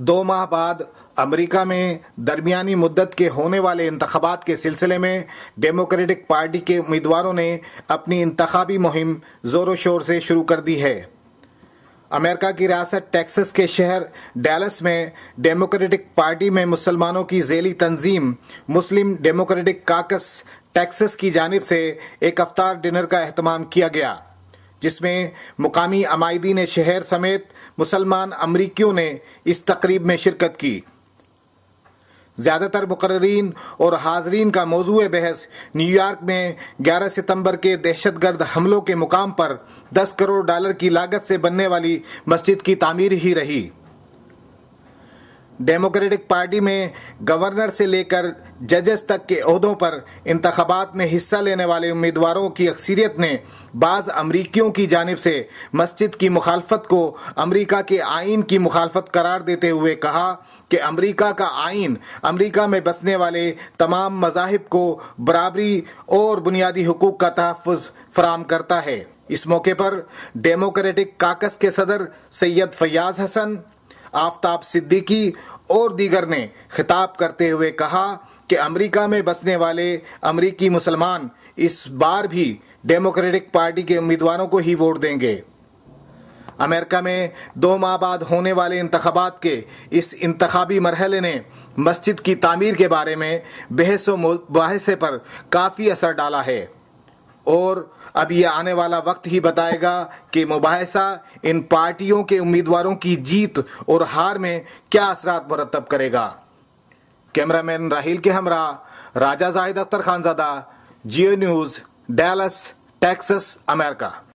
दो माह बाद अमेरिका में दरमियानी मुद्दत के होने वाले इंतबात के सिलसिले में डेमोक्रेटिक पार्टी के उम्मीदवारों ने अपनी इंतबी मुहिम जोरों शोर से शुरू कर दी है अमेरिका की रियासत टेक्सस के शहर डैलस में डेमोक्रेटिक पार्टी में मुसलमानों की जेली तंजीम मुस्लिम डेमोक्रेटिक काकस टेक्सस की जानब से एक अफ्तार डिनर का अहतमाम किया गया जिसमें मुकामी ने शहर समेत मुसलमान अमरीकियों ने इस तकरीब में शिरकत की ज़्यादातर मुकर्रीन और हाजरीन का मौजू बहस न्यूयॉर्क में 11 सितंबर के दहशतगर्द हमलों के मुकाम पर 10 करोड़ डॉलर की लागत से बनने वाली मस्जिद की तामीर ही रही डेमोक्रेटिक पार्टी में गवर्नर से लेकर जजेस तक के अहदों पर इंतबात में हिस्सा लेने वाले उम्मीदवारों की अक्सरियत ने बाज़ अमरीकियों की जानब से मस्जिद की मुखालफत को अमरीका के आइन की मुखालफत करार देते हुए कहा कि अमरीका का आइन अमरीका में बसने वाले तमाम मजाहब को बराबरी और बुनियादी हकूक़ का तहफ़ फराम करता है इस मौके पर डेमोक्रेटिक काकस के सदर सैयद फयाज हसन आफ्ताब सिद्दीकी और दीगर ने खिताब करते हुए कहा कि अमेरिका में बसने वाले अमेरिकी मुसलमान इस बार भी डेमोक्रेटिक पार्टी के उम्मीदवारों को ही वोट देंगे अमेरिका में दो माह बाद होने वाले इंतबात के इस इंतबी मरहले ने मस्जिद की तामीर के बारे में बहस वाहसे पर काफ़ी असर डाला है और अब ये आने वाला वक्त ही बताएगा कि मुबासा इन पार्टियों के उम्मीदवारों की जीत और हार में क्या असरात मरतब करेगा कैमरामैन राहिल के हमरा Raja Zahid Akhtar Khanzada Geo news Dallas Texas America